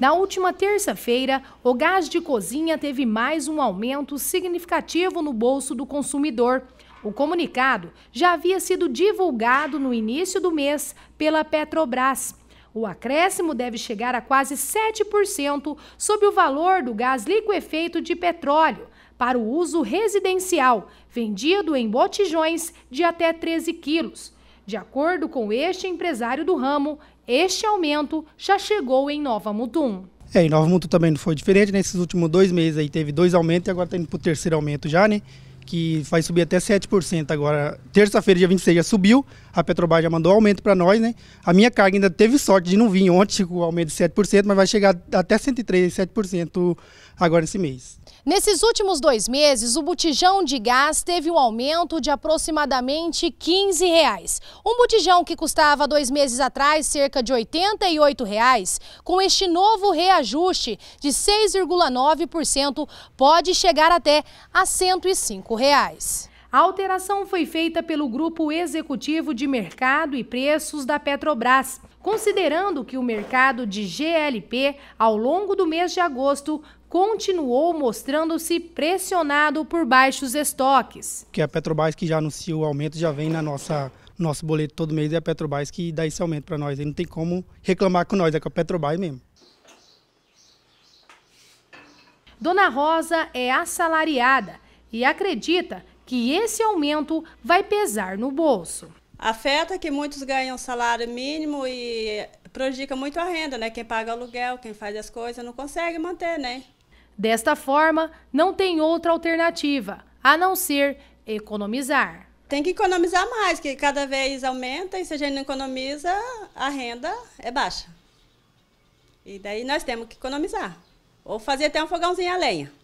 Na última terça-feira, o gás de cozinha teve mais um aumento significativo no bolso do consumidor. O comunicado já havia sido divulgado no início do mês pela Petrobras. O acréscimo deve chegar a quase 7% sobre o valor do gás liquefeito de petróleo para o uso residencial, vendido em botijões de até 13 quilos. De acordo com este empresário do ramo, este aumento já chegou em Nova Mutum. É, em Nova Mutum também não foi diferente, nesses né? últimos dois meses aí teve dois aumentos e agora está indo para o terceiro aumento já, né? Que vai subir até 7% agora. Terça-feira, dia 26, já subiu. A Petrobras já mandou aumento para nós, né? A minha carga ainda teve sorte de não vir ontem com o aumento de 7%, mas vai chegar até 103, 7% agora esse mês. Nesses últimos dois meses, o botijão de gás teve um aumento de aproximadamente 15 reais. Um botijão que custava dois meses atrás cerca de 88 reais, com este novo reajuste de 6,9%, pode chegar até a 105 reais. A alteração foi feita pelo Grupo Executivo de Mercado e Preços da Petrobras, considerando que o mercado de GLP, ao longo do mês de agosto, continuou mostrando-se pressionado por baixos estoques. Que a Petrobras que já anunciou o aumento já vem na nossa nosso boleto todo mês é a Petrobras que dá esse aumento para nós. E não tem como reclamar com nós, é com a Petrobras mesmo. Dona Rosa é assalariada e acredita que esse aumento vai pesar no bolso. Afeta que muitos ganham salário mínimo e prejudica muito a renda, né? Quem paga aluguel, quem faz as coisas, não consegue manter, né? Desta forma, não tem outra alternativa a não ser economizar. Tem que economizar mais, que cada vez aumenta e se a gente não economiza, a renda é baixa. E daí nós temos que economizar. Ou fazer até um fogãozinho a lenha.